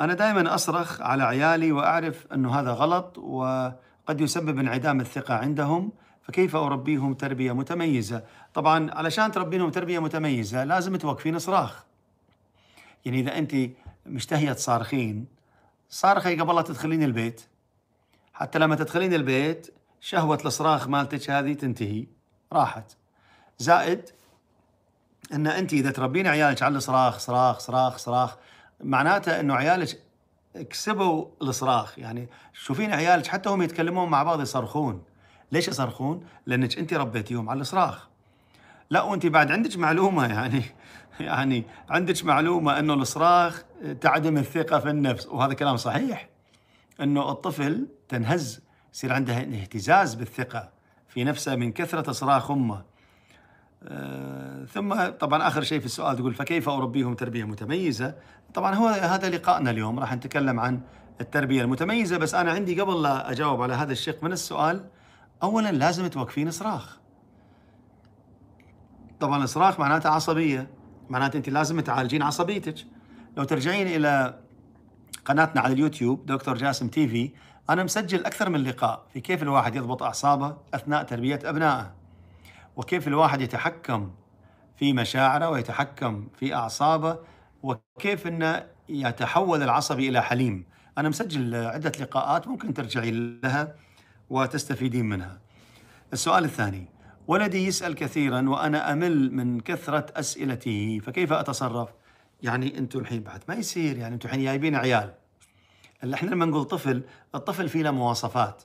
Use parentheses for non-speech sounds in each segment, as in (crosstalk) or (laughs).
أنا دائما أصرخ على عيالي وأعرف أنه هذا غلط وقد يسبب انعدام الثقة عندهم فكيف أربيهم تربية متميزة؟ طبعا علشان تربيهم تربية متميزة لازم توقفين صراخ يعني إذا أنت مشتهية تصارخين صارخي قبل لا تدخلين البيت حتى لما تدخلين البيت شهوة الصراخ مالتك هذه تنتهي راحت زائد ان انت اذا تربين عيالك على الصراخ صراخ صراخ صراخ معناته انه عيالك كسبوا الصراخ يعني شوفين عيالك حتى هم يتكلمون مع بعض يصرخون ليش يصرخون؟ لانك انت ربيتيهم على الصراخ لا وانت بعد عندك معلومه يعني (laughs) يعني عندك معلومه انه الصراخ تعدم الثقه في النفس وهذا كلام صحيح انه الطفل تنهز يصير عنده اهتزاز بالثقه في نفسه من كثره صراخ امه آه، ثم طبعا اخر شيء في السؤال تقول فكيف اربيهم تربيه متميزه؟ طبعا هو هذا لقائنا اليوم راح نتكلم عن التربيه المتميزه بس انا عندي قبل لا اجاوب على هذا الشق من السؤال اولا لازم توقفين صراخ. طبعا الصراخ معناته عصبيه معناته انت لازم تعالجين عصبيتك. لو ترجعين الى قناتنا على اليوتيوب دكتور جاسم تي في انا مسجل اكثر من لقاء في كيف الواحد يضبط اعصابه اثناء تربيه ابنائه. وكيف الواحد يتحكم في مشاعره ويتحكم في أعصابه وكيف أنه يتحول العصبي إلى حليم أنا مسجل عدة لقاءات ممكن ترجعي لها وتستفيدين منها السؤال الثاني ولدي يسأل كثيرا وأنا أمل من كثرة أسئلته فكيف أتصرف؟ يعني أنتم الحين بعد ما يصير يعني أنتم الحين جايبين عيال اللي احنا لما نقول طفل الطفل فيه له مواصفات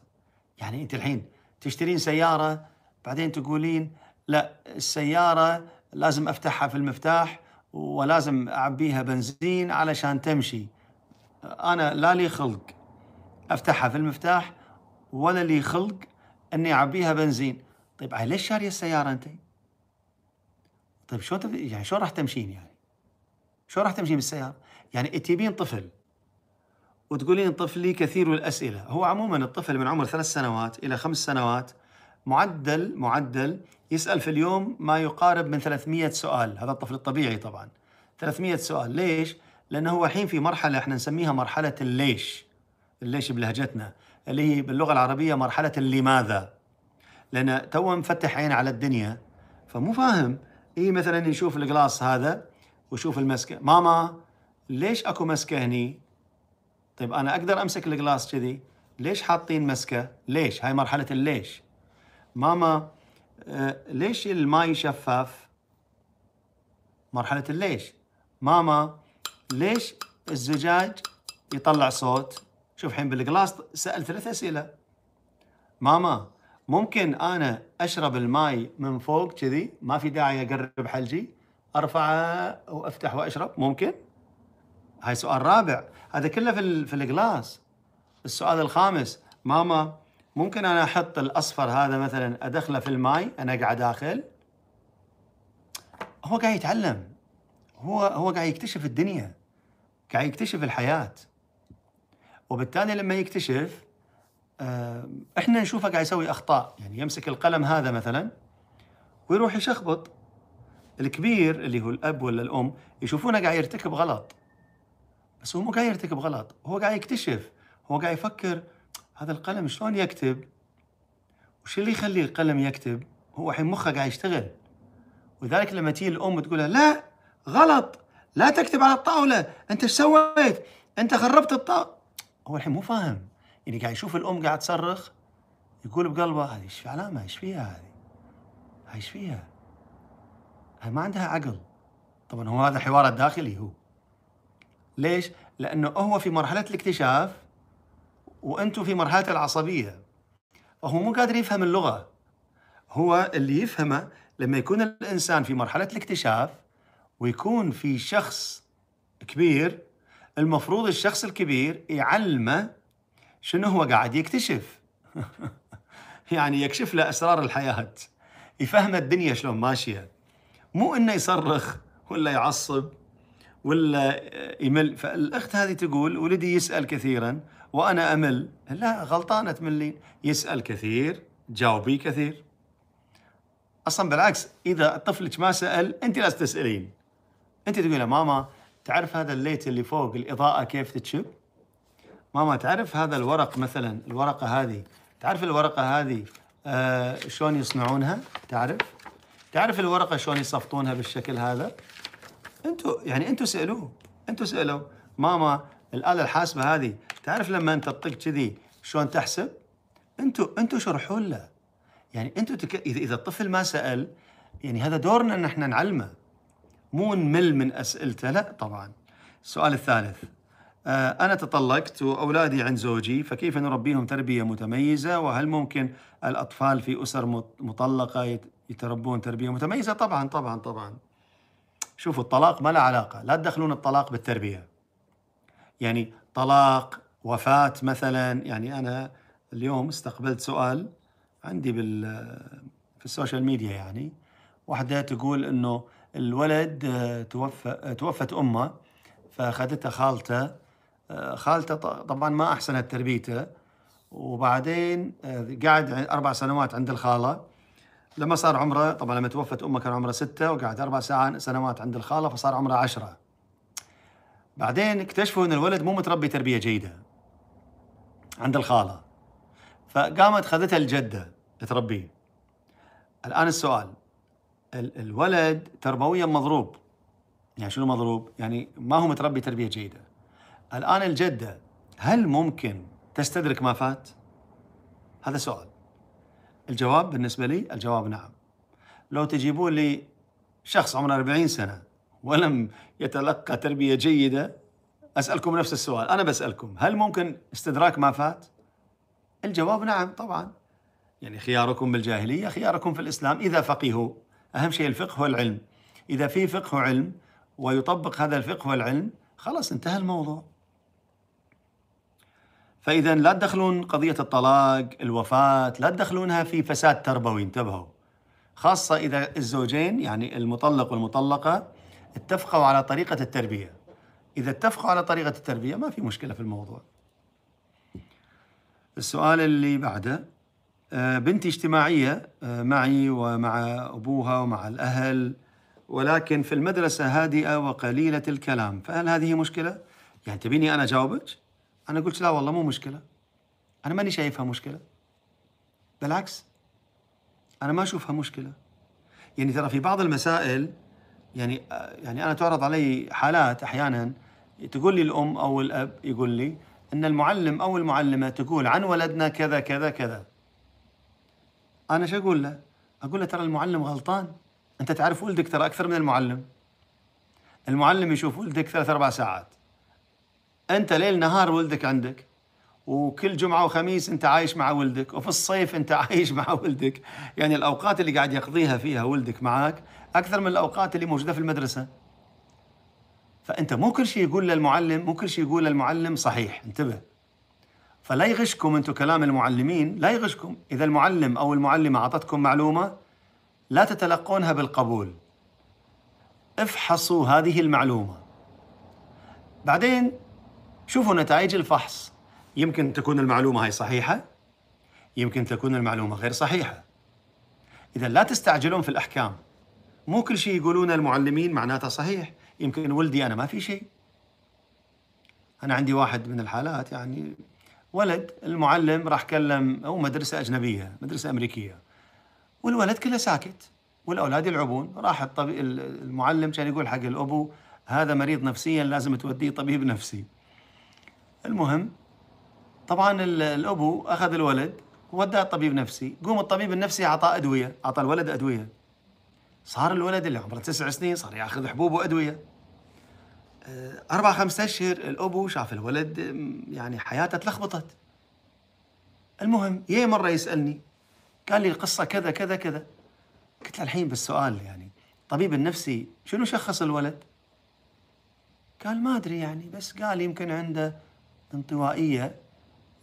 يعني أنت الحين تشترين سيارة بعدين تقولين لا السيارة لازم أفتحها في المفتاح ولازم أعبيها بنزين علشان تمشي أنا لا لي خلق أفتحها في المفتاح ولا لي خلق أني أعبيها بنزين طيب ليش شارية السيارة أنت؟ طيب شو تف... يعني شو راح تمشين يعني؟ شو راح تمشين بالسيارة؟ يعني تجيبين طفل وتقولين طفلي كثير الأسئلة هو عموما الطفل من عمر ثلاث سنوات إلى خمس سنوات معدل معدل يسال في اليوم ما يقارب من 300 سؤال هذا الطفل الطبيعي طبعا 300 سؤال ليش لانه هو الحين في مرحله احنا نسميها مرحله الليش الليش بلهجتنا اللي هي باللغه العربيه مرحله لماذا لان تو مفتح عين على الدنيا فمو فاهم اي مثلا يشوف الجلاس هذا ويشوف المسكه ماما ليش اكو مسكه هني طيب انا اقدر امسك الجلاس كذي ليش حاطين مسكه ليش هاي مرحله الليش ماما آه، ليش الماي شفاف مرحلة الليش ماما ليش الزجاج يطلع صوت شوف الحين بالقلاص سأل ثلاث أسئلة ماما ممكن أنا أشرب الماي من فوق كذي ما في داعي أقرب حلجي أرفعه وأفتح وأشرب ممكن هاي سؤال رابع هذا كله في, في الجلاس السؤال الخامس ماما ممكن انا احط الاصفر هذا مثلا ادخله في الماي انا اقعد داخل هو قاعد يتعلم هو هو قاعد يكتشف الدنيا قاعد يكتشف الحياه وبالتالي لما يكتشف آه، احنا نشوفه قاعد يسوي اخطاء يعني يمسك القلم هذا مثلا ويروح يشخبط الكبير اللي هو الاب ولا الام يشوفونه قاعد يرتكب غلط بس هو مو قاعد يرتكب غلط هو قاعد يكتشف هو قاعد يفكر هذا القلم شلون يكتب وش اللي يخلي القلم يكتب هو الحين مخه قاعد يشتغل ولذلك لما تجي الام تقول لها لا غلط لا تكتب على الطاوله انت ايش سويت انت خربت الطاوله هو الحين مو فاهم يعني قاعد يشوف الام قاعد تصرخ يقول بقلبه هذه ايش في علامه ايش فيها هذه هاي ايش فيها هاي ما عندها عقل طبعا هو هذا حواره الداخلي هو ليش لانه هو في مرحله الاكتشاف وانتم في مرحله العصبيه فهو مو قادر يفهم اللغه هو اللي يفهمه لما يكون الانسان في مرحله الاكتشاف ويكون في شخص كبير المفروض الشخص الكبير يعلمه شنو هو قاعد يكتشف (laughs) يعني يكشف له اسرار الحياه يفهم الدنيا شلون ماشيه مو انه يصرخ ولا يعصب ولا يمل فالاخت هذه تقول ولدي يسال كثيرا وأنا أمل لا غلطانة تملين يسأل كثير جاوبي كثير أصلا بالعكس إذا طفلك ما سأل أنت لازم تسألين أنت تقول له ماما تعرف هذا الليت اللي فوق الإضاءة كيف تتشب؟ ماما تعرف هذا الورق مثلا الورقة هذه تعرف الورقة هذه آه شلون يصنعونها؟ تعرف؟ تعرف الورقة شلون يصفطونها بالشكل هذا؟ انتوا يعني انتوا سألوه انتوا سألوا ماما الآلة الحاسبة هذه تعرف لما انت تطق كذي شلون تحسب؟ انتوا انتوا شرحوا له يعني انتوا تك... اذا الطفل ما سال يعني هذا دورنا ان احنا نعلمه مو نمل من اسئلته لا طبعا السؤال الثالث آه، أنا تطلقت وأولادي عند زوجي فكيف نربيهم تربية متميزة وهل ممكن الأطفال في أسر مطلقة يتربون تربية متميزة طبعا طبعا طبعا شوفوا الطلاق ما له علاقة لا تدخلون الطلاق بالتربية يعني طلاق وفاه مثلا يعني انا اليوم استقبلت سؤال عندي بال في السوشيال ميديا يعني واحده تقول انه الولد آه، توفى آه، توفت امه فاخذتها خالته آه، خالته طبعا ما احسنت تربيته وبعدين قعد اربع سنوات عند الخاله لما صار عمره طبعا لما توفت امه كان عمره ستة وقعد اربع سنوات عند الخاله فصار عمره عشرة بعدين اكتشفوا ان الولد مو متربي تربيه جيده عند الخاله فقامت خذتها الجده تربيه الان السؤال الولد تربويا مضروب يعني شنو مضروب؟ يعني ما هو متربي تربيه جيده الان الجده هل ممكن تستدرك ما فات؟ هذا سؤال الجواب بالنسبه لي الجواب نعم لو تجيبون لي شخص عمره 40 سنه ولم يتلقى تربيه جيده أسألكم نفس السؤال أنا بسألكم هل ممكن استدراك ما فات؟ الجواب نعم طبعا يعني خياركم بالجاهلية خياركم في الإسلام إذا فقهوا أهم شيء الفقه والعلم إذا في فقه وعلم ويطبق هذا الفقه والعلم خلاص انتهى الموضوع فإذا لا تدخلون قضية الطلاق الوفاة لا تدخلونها في فساد تربوي انتبهوا خاصة إذا الزوجين يعني المطلق والمطلقة اتفقوا على طريقة التربية إذا اتفقوا على طريقة التربية ما في مشكلة في الموضوع السؤال اللي بعده آه، بنتي اجتماعية آه، معي ومع أبوها ومع الأهل ولكن في المدرسة هادئة وقليلة الكلام فهل هذه مشكلة؟ يعني تبيني أنا أجاوبك؟ أنا قلت لا والله مو مشكلة أنا ماني شايفها مشكلة بالعكس أنا ما أشوفها مشكلة يعني ترى في بعض المسائل يعني آه، يعني أنا تعرض علي حالات أحيانا تقول لي الأم أو الأب يقول لي أن المعلم أو المعلمة تقول عن ولدنا كذا كذا كذا أنا شو أقول له؟ أقول له ترى المعلم غلطان أنت تعرف ولدك ترى أكثر من المعلم المعلم يشوف ولدك ثلاث أربع ساعات أنت ليل نهار ولدك عندك وكل جمعة وخميس أنت عايش مع ولدك وفي الصيف أنت (laughs) عايش مع ولدك يعني الأوقات اللي قاعد يقضيها فيها ولدك معك أكثر من الأوقات اللي موجودة في المدرسة فانت مو كل شيء يقول للمعلم مو كل شيء يقول للمعلم صحيح انتبه فلا يغشكم انتم كلام المعلمين لا يغشكم اذا المعلم او المعلمه اعطتكم معلومه لا تتلقونها بالقبول افحصوا هذه المعلومه بعدين شوفوا نتائج الفحص يمكن تكون المعلومه هاي صحيحه يمكن تكون المعلومه غير صحيحه اذا لا تستعجلون في الاحكام مو كل شيء يقولونه المعلمين معناته صحيح يمكن ولدي انا ما في شيء انا عندي واحد من الحالات يعني ولد المعلم راح كلم او مدرسه اجنبيه مدرسه امريكيه والولد كله ساكت والاولاد يلعبون راح الطبيب المعلم كان يقول حق الابو هذا مريض نفسيا لازم توديه طبيب نفسي المهم طبعا الابو اخذ الولد وداه طبيب نفسي قوم الطبيب النفسي اعطاه ادويه اعطى الولد ادويه صار الولد اللي عمره تسع سنين صار ياخذ حبوب وادويه آه، أربع خمسة أشهر الأبو شاف الولد يعني حياته تلخبطت المهم يي مرة يسألني قال لي القصة كذا كذا كذا قلت له الحين بالسؤال يعني الطبيب النفسي شنو شخص الولد؟ قال ما أدري يعني بس قال يمكن عنده انطوائية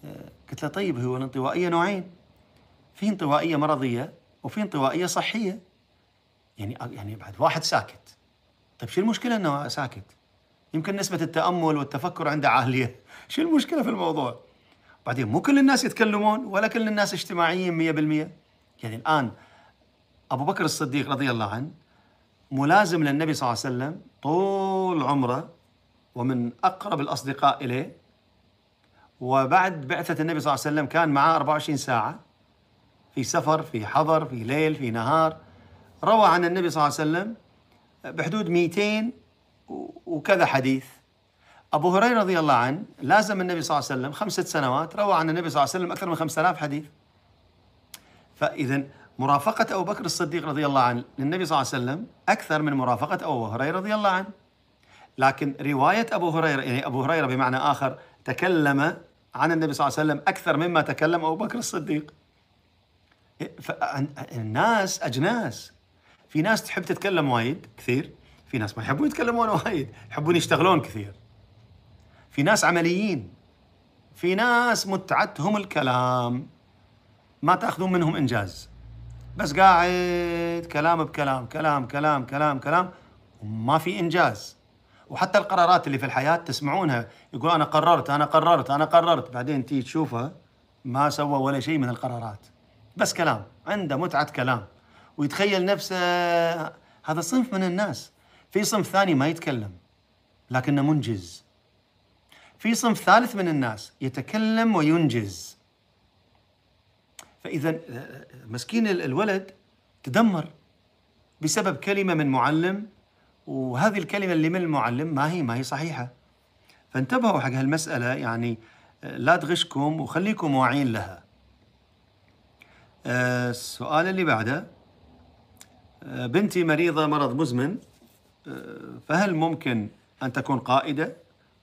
آه، قلت له طيب هو الانطوائية نوعين في انطوائية مرضية وفي انطوائية صحية يعني يعني بعد واحد ساكت طيب شو المشكله انه ساكت يمكن نسبه التامل والتفكر عنده عاليه (laughs) شو المشكله في الموضوع بعدين مو كل الناس يتكلمون ولا كل الناس اجتماعيين 100% يعني الان ابو بكر الصديق رضي الله عنه ملازم للنبي صلى الله عليه وسلم طول عمره ومن اقرب الاصدقاء اليه وبعد بعثه النبي صلى الله عليه وسلم كان معاه 24 ساعه في سفر في حضر في ليل في نهار روى عن النبي صلى الله عليه وسلم بحدود 200 وكذا حديث أبو هريرة رضي الله عنه لازم النبي صلى الله عليه وسلم خمسة سنوات روى عن النبي صلى الله عليه وسلم أكثر من 5000 حديث فإذا مرافقة أبو بكر الصديق رضي الله عنه للنبي صلى الله عليه وسلم أكثر من مرافقة أبو هريرة رضي الله عنه لكن رواية أبو هريرة يعني أبو هريرة بمعنى آخر تكلم عن النبي صلى الله عليه وسلم أكثر مما تكلم أبو بكر الصديق إيه، الناس أجناس في ناس تحب تتكلم وايد كثير في ناس ما يحبون يتكلمون (laughs) وايد يحبون يشتغلون كثير في ناس عمليين في ناس متعتهم الكلام ما تاخذون منهم انجاز بس قاعد كلام بكلام كلام كلام كلام كلام وما في انجاز وحتى القرارات اللي في الحياه تسمعونها يقول انا قررت انا قررت انا قررت بعدين تيجي تشوفها ما سوى ولا شيء من القرارات بس كلام عنده متعه كلام ويتخيل نفسه هذا صنف من الناس في صنف ثاني ما يتكلم لكنه منجز في صنف ثالث من الناس يتكلم وينجز فإذا مسكين الولد تدمر بسبب كلمة من معلم وهذه الكلمة اللي من المعلم ما هي ما هي صحيحة فانتبهوا حق هالمسألة يعني لا تغشكم وخليكم واعيين لها أه، السؤال اللي بعده بنتي مريضة مرض مزمن فهل ممكن أن تكون قائدة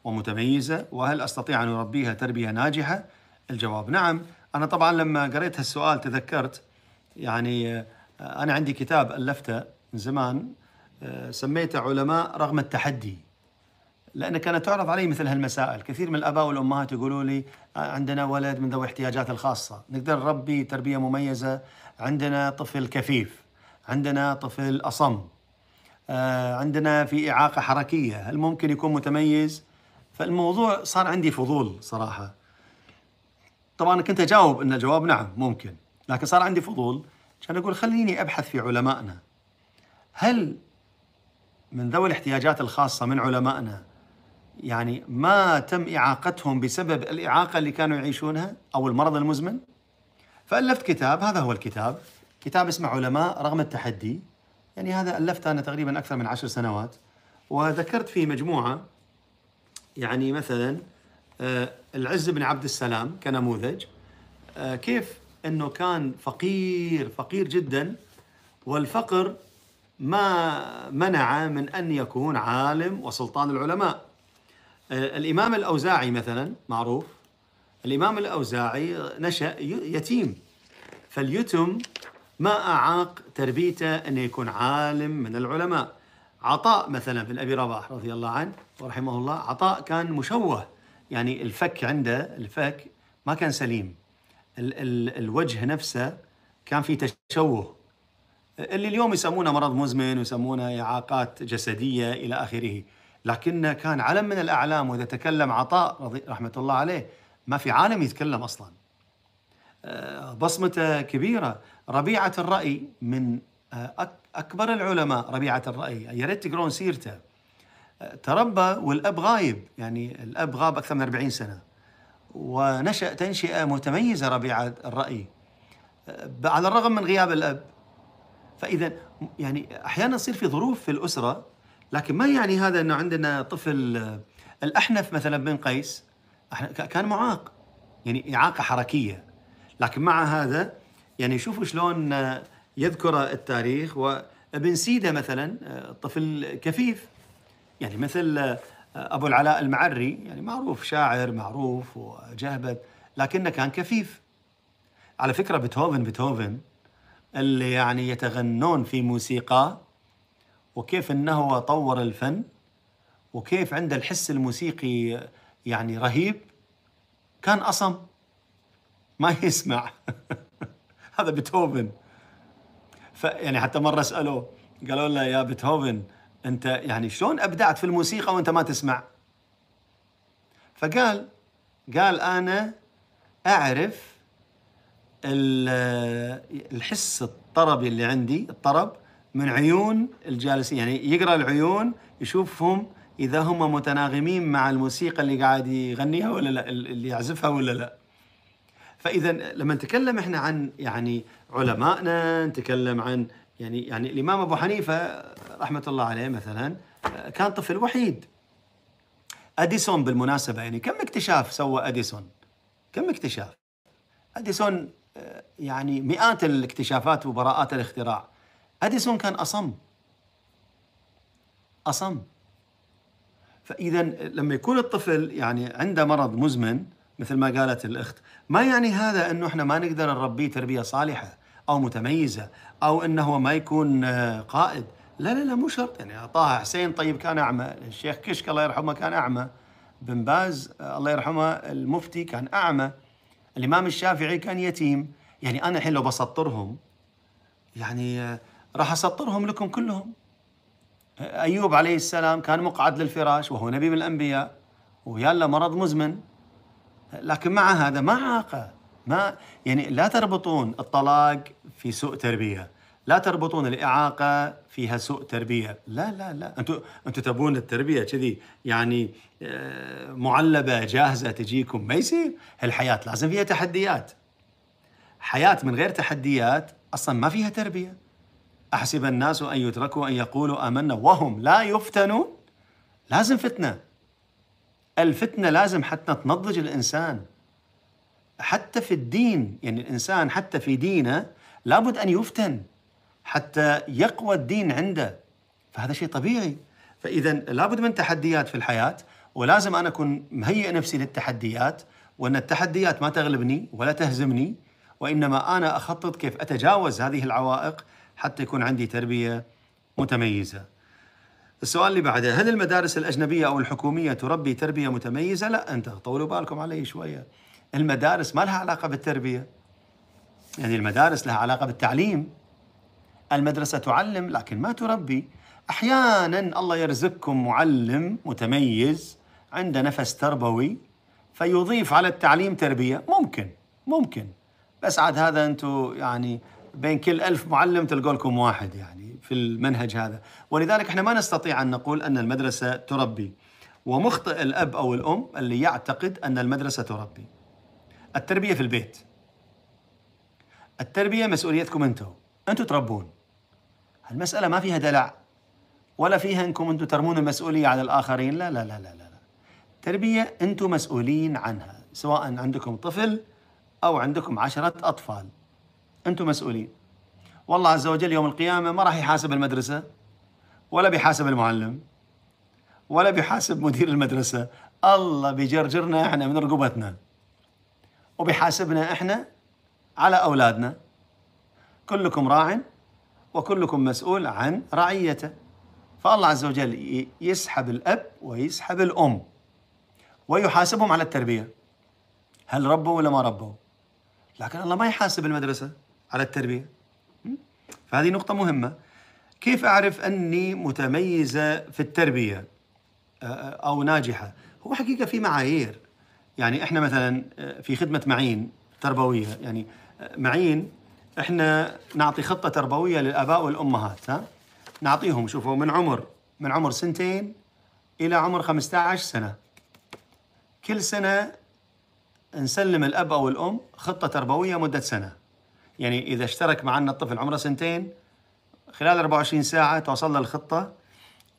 ومتميزة وهل أستطيع أن أربيها تربية ناجحة؟ الجواب نعم أنا طبعا لما قريت هالسؤال تذكرت يعني أنا عندي كتاب ألفته من زمان سميته علماء رغم التحدي لأن كانت تعرض علي مثل هالمسائل كثير من الآباء والأمهات يقولوا لي عندنا ولد من ذوي الاحتياجات الخاصة نقدر نربي تربية مميزة عندنا طفل كفيف عندنا طفل أصم آه، عندنا في إعاقة حركية هل ممكن يكون متميز فالموضوع صار عندي فضول صراحة طبعا كنت أجاوب أن الجواب نعم ممكن لكن صار عندي فضول كان أقول خليني أبحث في علمائنا هل من ذوي الاحتياجات الخاصة من علمائنا يعني ما تم إعاقتهم بسبب الإعاقة اللي كانوا يعيشونها أو المرض المزمن فألفت كتاب هذا هو الكتاب كتاب اسمه علماء رغم التحدي يعني هذا ألفته أنا تقريبا أكثر من عشر سنوات وذكرت فيه مجموعة يعني مثلا آه، العز بن عبد السلام كنموذج آه، كيف أنه كان فقير فقير جدا والفقر ما منع من أن يكون عالم وسلطان العلماء آه، الإمام الأوزاعي مثلا معروف الإمام الأوزاعي نشأ يتيم فاليتم ما أعاق تربيته أن يكون عالم من العلماء عطاء مثلا بن أبي رباح رضي الله عنه ورحمه الله عطاء كان مشوه يعني الفك عنده الفك ما كان سليم ال- ال- الوجه نفسه كان فيه تشوه اللي اليوم يسمونه مرض مزمن ويسمونه إعاقات جسدية إلى آخره لكنه كان علم من الأعلام وإذا تكلم عطاء رحمة الله عليه ما في عالم يتكلم أصلاً آه، بصمته كبيرة ربيعة الرأي من آه، أكبر العلماء ربيعة الرأي يا ريت تقرون سيرته آه، تربى والأب غايب يعني الأب غاب أكثر من 40 سنة ونشأ تنشئة متميزة ربيعة الرأي على الرغم من غياب الأب فإذا يعني أحيانا يصير في ظروف في الأسرة لكن ما يعني هذا أنه عندنا طفل الأحنف مثلا بن قيس كان معاق يعني إعاقة حركية لكن مع هذا يعني شوفوا شلون آه، يذكر التاريخ وابن سيدة مثلا آه، طفل كفيف يعني مثل آه، أبو العلاء المعري يعني معروف شاعر معروف وجهبذ لكنه كان كفيف على فكرة بيتهوفن بيتهوفن اللي يعني يتغنون في موسيقاه وكيف أنه طور الفن وكيف عنده الحس الموسيقي يعني رهيب كان أصم ما يسمع (laughs) هذا بيتهوفن فيعني حتى مره سالوه قالوا له يا بيتهوفن انت يعني شلون ابدعت في الموسيقى وانت ما تسمع فقال قال انا اعرف الحس الطربي اللي عندي الطرب من عيون الجالسين يعني يقرا العيون يشوفهم اذا هم متناغمين مع الموسيقى اللي قاعد يغنيها ولا لا اللي يعزفها ولا لا فاذا لما نتكلم احنا عن يعني علمائنا نتكلم عن يعني يعني الامام ابو حنيفه رحمه الله عليه مثلا آه، كان طفل وحيد اديسون بالمناسبه يعني كم اكتشاف سوى اديسون كم اكتشاف اديسون آه، يعني مئات الاكتشافات وبراءات الاختراع اديسون كان اصم اصم فاذا لما يكون الطفل يعني عنده مرض مزمن مثل ما قالت الأخت ما يعني هذا أنه إحنا ما نقدر نربيه تربية صالحة أو متميزة أو أنه هو ما يكون آه، قائد لا لا لا مو شرط يعني طه حسين طيب كان أعمى الشيخ كشك الله يرحمه كان أعمى بن باز آه، الله يرحمه المفتي كان أعمى الإمام الشافعي كان يتيم يعني أنا الحين لو بسطرهم يعني آه، راح أسطرهم لكم كلهم أيوب عليه السلام كان مقعد للفراش وهو نبي من الأنبياء ويلا مرض مزمن لكن مع هذا ما عاقه ما يعني لا تربطون الطلاق في سوء تربيه لا تربطون الاعاقه فيها سوء تربيه لا لا لا انتم انتم تبون التربيه كذي يعني آه، معلبه جاهزه تجيكم ما يصير الحياه لازم فيها تحديات حياه من غير تحديات اصلا ما فيها تربيه احسب الناس ان يتركوا ان يقولوا امنا وهم لا يفتنون لازم فتنه الفتنة لازم حتى تنضج الإنسان حتى في الدين يعني الإنسان حتى في دينه لابد أن يفتن حتى يقوى الدين عنده فهذا شيء طبيعي فإذا لابد من تحديات في الحياة ولازم أنا أكون مهيئ نفسي للتحديات وأن التحديات ما تغلبني ولا تهزمني وإنما أنا أخطط كيف أتجاوز هذه العوائق حتى يكون عندي تربية متميزة السؤال اللي بعده هل المدارس الأجنبية أو الحكومية تربي تربية متميزة؟ لا أنت طولوا بالكم علي شوية المدارس ما لها علاقة بالتربية يعني المدارس لها علاقة بالتعليم المدرسة تعلم لكن ما تربي أحيانا الله يرزقكم معلم متميز عنده نفس تربوي فيضيف على التعليم تربية ممكن ممكن بس عاد هذا أنتم يعني بين كل ألف معلم تلقوا لكم واحد يعني في المنهج هذا ولذلك احنا ما نستطيع أن نقول أن المدرسة تربي ومخطئ الأب أو الأم اللي يعتقد أن المدرسة تربي التربية في البيت التربية مسؤوليتكم أنتم أنتم تربون المسألة ما فيها دلع ولا فيها أنكم أنتم ترمون المسؤولية على الآخرين لا لا لا لا لا التربية أنتم مسؤولين عنها سواء عندكم طفل أو عندكم عشرة أطفال انتم مسؤولين والله عز وجل يوم القيامه ما راح يحاسب المدرسه ولا بيحاسب المعلم ولا بيحاسب مدير المدرسه الله بيجرجرنا احنا من رقبتنا وبيحاسبنا احنا على اولادنا كلكم راع وكلكم مسؤول عن رعيته فالله عز وجل يسحب الاب ويسحب الام ويحاسبهم على التربيه هل ربوا ولا ما ربوا لكن الله ما يحاسب المدرسه على التربية فهذه نقطة مهمة كيف أعرف أني متميزة في التربية أو ناجحة هو حقيقة في معايير يعني إحنا مثلا في خدمة معين تربوية يعني معين إحنا نعطي خطة تربوية للآباء والأمهات ها نعطيهم شوفوا من عمر من عمر سنتين إلى عمر 15 سنة كل سنة نسلم الأب أو الأم خطة تربوية مدة سنة يعني اذا اشترك معنا الطفل عمره سنتين خلال 24 ساعه توصل له الخطه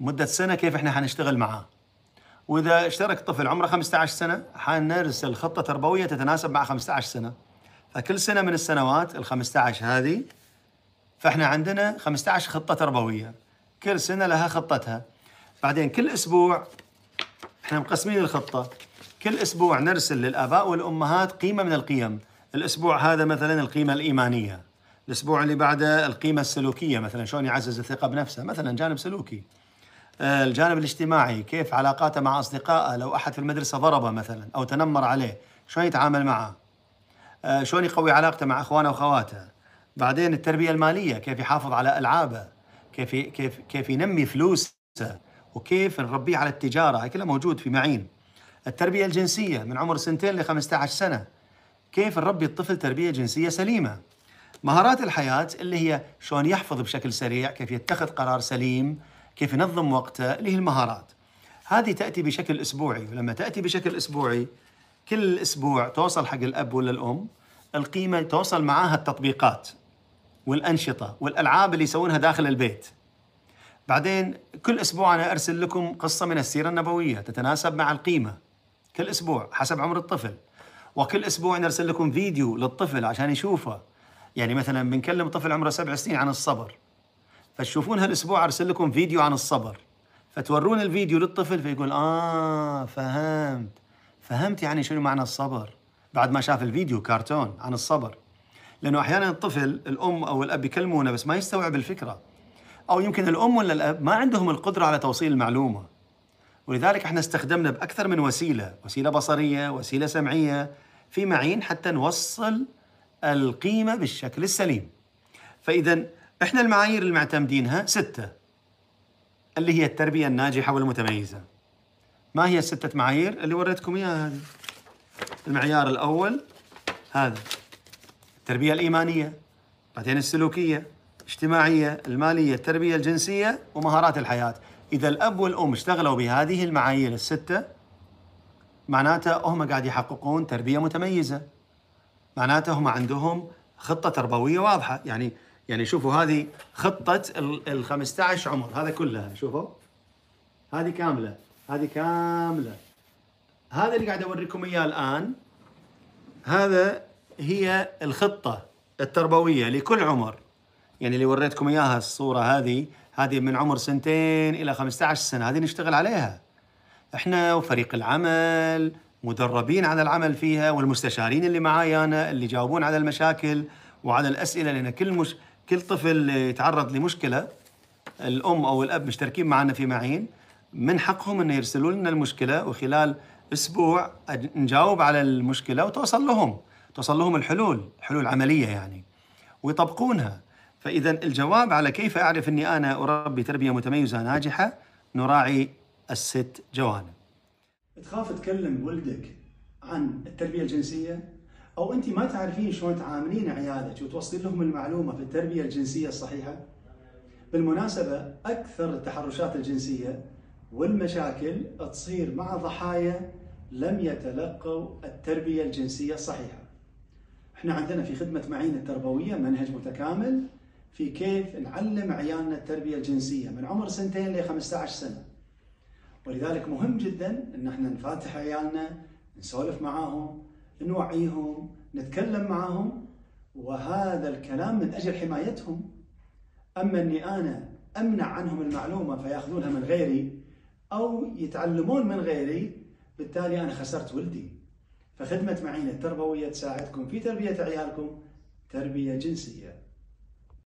مده سنه كيف احنا حنشتغل معاه واذا اشترك طفل عمره 15 سنه حنرسل خطه تربويه تتناسب مع 15 سنه فكل سنه من السنوات ال 15 هذه فاحنا عندنا 15 خطه تربويه كل سنه لها خطتها بعدين كل اسبوع احنا مقسمين الخطه كل اسبوع نرسل للاباء والامهات قيمه من القيم الاسبوع هذا مثلا القيمه الايمانيه الاسبوع اللي بعده القيمه السلوكيه مثلا شلون يعزز الثقه بنفسه مثلا جانب سلوكي آه، الجانب الاجتماعي كيف علاقاته مع اصدقائه لو احد في المدرسه ضربه مثلا او تنمر عليه شلون يتعامل معه آه، شلون يقوي علاقته مع اخوانه واخواته بعدين التربيه الماليه كيف يحافظ على العابه كيف كيف كيف ينمي فلوسه وكيف نربيه على التجاره هاي كلها موجود في معين التربيه الجنسيه من عمر سنتين ل 15 سنه كيف نربي الطفل تربيه جنسيه سليمه مهارات الحياه اللي هي شلون يحفظ بشكل سريع كيف يتخذ قرار سليم كيف ينظم وقته اللي هي المهارات هذه تاتي بشكل اسبوعي ولما تاتي بشكل اسبوعي كل اسبوع توصل حق الاب ولا الام القيمه توصل معاها التطبيقات والانشطه والالعاب اللي يسوونها داخل البيت بعدين كل اسبوع انا ارسل لكم قصه من السيره النبويه تتناسب مع القيمه كل اسبوع حسب عمر الطفل وكل اسبوع نرسل لكم فيديو للطفل عشان يشوفه يعني مثلا بنكلم طفل عمره سبع سنين عن الصبر فتشوفون هالاسبوع ارسل لكم فيديو عن الصبر فتورون الفيديو للطفل فيقول اه فهمت فهمت يعني شنو معنى الصبر بعد ما شاف الفيديو كرتون عن الصبر لانه احيانا الطفل الام او الاب يكلمونه بس ما يستوعب الفكره او يمكن الام ولا الاب ما عندهم القدره على توصيل المعلومه ولذلك احنا استخدمنا باكثر من وسيله، وسيله بصريه، وسيله سمعيه في معين حتى نوصل القيمه بالشكل السليم. فاذا احنا المعايير اللي معتمدينها سته اللي هي التربيه الناجحه والمتميزه. ما هي الستة معايير اللي وريتكم اياها هذه؟ المعيار الاول هذا التربيه الايمانيه، بعدين السلوكيه، الاجتماعيه، الماليه، التربيه الجنسيه ومهارات الحياه. إذا الأب والأم اشتغلوا بهذه المعايير الستة معناته هم قاعد يحققون تربية متميزة معناته هم عندهم خطة تربوية واضحة يعني يعني شوفوا هذه خطة ال 15 عمر هذا كلها شوفوا هذه كاملة هذه كاملة هذا اللي قاعد أوريكم إياه الآن هذا هي الخطة التربوية لكل عمر يعني اللي وريتكم إياها الصورة هذه هذه من عمر سنتين إلى 15 سنة هذه نشتغل عليها إحنا وفريق العمل مدربين على العمل فيها والمستشارين اللي معاي أنا اللي يجاوبون على المشاكل وعلى الأسئلة لأن كل مش... كل طفل يتعرض لمشكلة الأم أو الأب مشتركين معنا في معين من حقهم أن يرسلوا لنا المشكلة وخلال أسبوع نجاوب على المشكلة وتوصل لهم توصل لهم الحلول حلول عملية يعني ويطبقونها فإذا الجواب على كيف أعرف أني أنا أربي تربية متميزة ناجحة نراعي الست جوانب تخاف تكلم ولدك عن التربية الجنسية أو أنت ما تعرفين شلون تعاملين عيالك وتوصلين لهم المعلومة في التربية الجنسية الصحيحة بالمناسبة أكثر التحرشات الجنسية والمشاكل تصير مع ضحايا لم يتلقوا التربية الجنسية الصحيحة احنا عندنا في خدمة معين التربوية منهج متكامل في كيف نعلم عيالنا التربية الجنسية من عمر سنتين ل 15 سنة ولذلك مهم جدا ان احنا نفاتح عيالنا نسولف معاهم نوعيهم نتكلم معاهم وهذا الكلام من اجل حمايتهم اما اني انا امنع عنهم المعلومه فياخذونها من غيري او يتعلمون من غيري بالتالي انا خسرت ولدي فخدمه معينه التربويه تساعدكم في تربيه عيالكم تربيه جنسيه